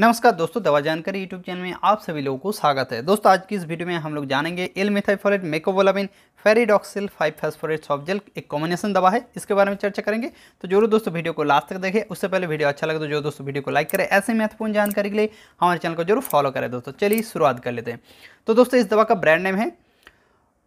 नमस्कार दोस्तों दवा जानकारी यूट्यूब चैनल में आप सभी लोगों को स्वागत है दोस्तों आज की इस वीडियो में हम लोग जानेंगे L methylfolate mecobalamin pyridoxal five phosphate soft gel एक कॉम्बिनेशन दवा है इसके बारे में चर्चा करेंगे तो जरूर दोस्तों वीडियो को लास्ट तक देखें उससे पहले वीडियो अच्छा लगे तो जो दोस्तों वीडियो को लाइक करें ऐसे महत्वपूर्ण जानकारी के लिए हमारे चैनल को जरूर फॉलो करें दोस्तों चलिए शुरुआत कर लेते हैं तो दोस्तों इस दवा का ब्रांड नेम है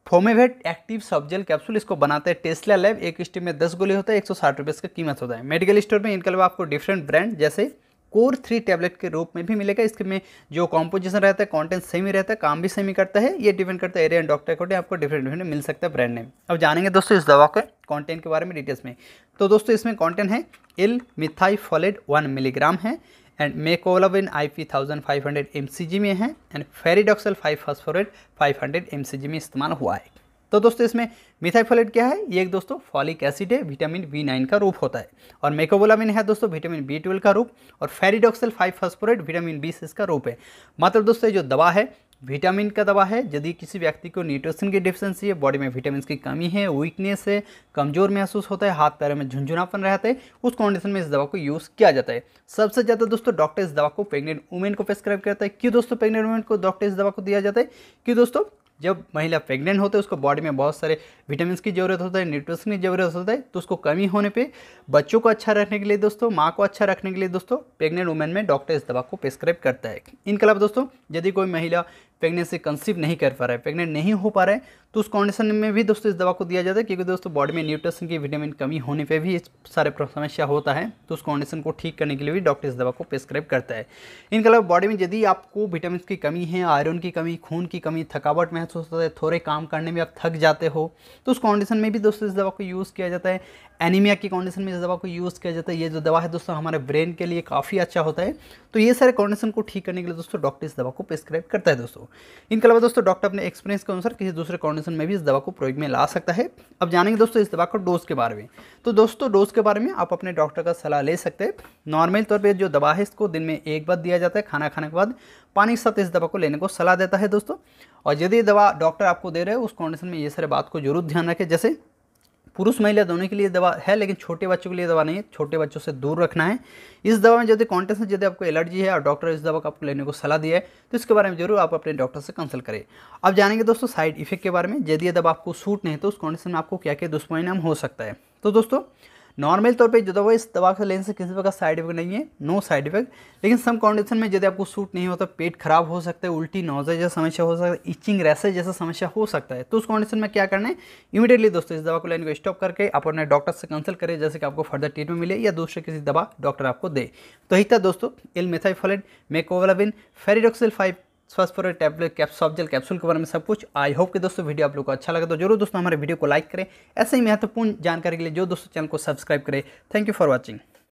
फोमेवेट एक्टिव सब्जेल कैप्सूल इसको बनाते हैं टेस्ला लैब एक स्टीम में दस गोली होता है एक सौ साठ रुपये इसका कीमत होता है मेडिकल स्टोर में इनके अलावा आपको डिफरेंट ब्रांड जैसे कोर थ्री टैबलेट के रूप में भी मिलेगा इसके में जो कॉम्पोजिशन रहता है कॉन्टेंट सेम ही रहता है काम भी सेम ही करता है ये डिपेंड करता है एरिया एंड डॉक्टर अकॉर्डिंग आपको डिफरेंट डिफरेंट मिल सकता है ब्रांड नेम अब जानेंगे दोस्तों इस दवा के कॉन्टेंट के बारे में डिटेल्स में तो दोस्तों इसमें कॉन्टेंट है एल मिथाईफोलेट वन मिलीग्राम है and mecobalamin I P thousand five hundred M C G में है and pyridoxal five phosphate five hundred M C G में इस्तेमाल हुआ है तो दोस्तों इसमें मिथाइफोलेट क्या है ये एक दोस्तों फॉलिक एसिड है विटामिन बी नाइन का रूप होता है और मेकोबोलामिन है दोस्तों विटामिन बी ट्वेल्व का रूप और pyridoxal five phosphate vitamin B six का रूप है मतलब दोस्तों ये जो दवा है विटामिन का दवा है यदि किसी व्यक्ति को न्यूट्रिशन की डिफिशेंसी है बॉडी में विटामिन की कमी है वीकनेस है कमजोर महसूस होता है हाथ पैरों में झुंझुनापन रहता है उस कंडीशन में इस दवा को यूज़ किया जाता है सबसे ज़्यादा दोस्तों डॉक्टर इस दवा को प्रेग्नेंट वुमेन को प्रेस्क्राइब करता है क्यों दोस्तों प्रेग्नेंट वुमेन को डॉक्टर इस दवा को दिया जाता है क्यों दोस्तों जब महिला प्रेग्नेंट होते है उसको बॉडी में बहुत सारे विटामिन की ज़रूरत होता है न्यूट्रिशन की ज़रूरत होता है तो उसको कमी होने पर बच्चों को अच्छा रखने के लिए दोस्तों माँ को अच्छा रखने के लिए दोस्तों प्रेग्नेंट वुमेन में डॉक्टर इस दवा को प्रिस्क्राइब करता है इनके अलावा दोस्तों यदि कोई महिला प्रेगनेंसी कंसीव नहीं कर पा रहा है प्रेगनेंट नहीं हो पा रहा है तो उस कंडीशन में भी दोस्तों इस दवा को दिया जाता है क्योंकि दोस्तों बॉडी में न्यूट्रिशन की विटामिन कमी होने पे भी सारे समस्या होता है तो उस कंडीशन को ठीक करने के लिए भी डॉक्टर इस दवा को प्रेस्क्राइब करता है इनके अलावा बॉडी में यदि आपको विटामिन की कमी है आयरन की कमी खून की कमी थकावट महसूस होता है थोड़े काम करने में आप थक जाते हो तो उस कॉन्डिशन में भी दोस्तों इस दवा को यूज़ किया जाता है एनीमिया की कंडीशन में इस दवा को यूज़ किया जाता है ये जो दवा है दोस्तों हमारे ब्रेन के लिए काफ़ी अच्छा होता है तो ये सारे कंडीशन को ठीक करने के लिए दोस्तों डॉक्टर इस दवा को प्रेस्क्राइब करता है दोस्तों इनके अलावा दोस्तों डॉक्टर अपने एक्सपीरियंस के अनुसार किसी दूसरे कंडीशन में भी इस दवा को प्रयोग में ला सकता है अब जानेंगे दोस्तों इस दवा को डोज के बारे में तो दोस्तों डोज के बारे में आप अपने डॉक्टर का सलाह ले सकते हैं नॉर्मल तौर पर जो दवा है इसको दिन में एक बार दिया जाता है खाना खाने के बाद पानी के साथ इस दवा को लेने को सलाह देता है दोस्तों और यदि दवा डॉक्टर आपको दे रहे हो उस कंडीशन में ये सारे बात को जरूर ध्यान रखें जैसे पुरुष महिला दोनों के लिए दवा है लेकिन छोटे बच्चों के लिए दवा नहीं है छोटे बच्चों से दूर रखना है इस दवा में यदि कॉन्टेस्ट यदि आपको एलर्जी है और डॉक्टर इस दवा को आपको लेने को सलाह दिया है तो इसके बारे में जरूर आप अपने डॉक्टर से कंसल्ट करें अब जानेंगे दोस्तों साइड इफेक्ट के बारे में यदि ये दवा आपको सूट नहीं तो उस कॉन्डिशन में आपको क्या क्या दुष्परिणाम हो सकता है तो दोस्तों नॉर्मल तौर पे जो दवा तो इस दवा को लेने से किसी प्रकार साइड इफेक्ट नहीं है नो साइड इफेक्ट लेकिन सम कंडीशन में यदि आपको सूट नहीं होता तो पेट खराब हो सकता है उल्टी नौजा जैसा समस्या हो सकता है इचिंग रैसेज जैसा समस्या हो सकता है तो उस कंडीशन में क्या करना है इमीडिएटली दोस्तों इस दवा को लेने को स्टॉप करके आप अपने डॉक्टर से कंसल्ट करें जैसे कि आपको फर्दर ट्रीटमेंट मिले या दूसरे किसी दवा डॉक्टर आपको दे तो ही था दोस्तों L methylfolate mecobalamin pyridoxal five phosphate tablet caps softgel capsule के बारे में सब कुछ आई होप कि दोस्तों वीडियो आप लोग को अच्छा लगा तो जरूर दोस्तों हमारे वीडियो को लाइक करें ऐसे ही महत्वपूर्ण जानकारी के लिए जो दोस्तों चैनल को सब्सक्राइब करें थैंक यू फॉर वॉचिंग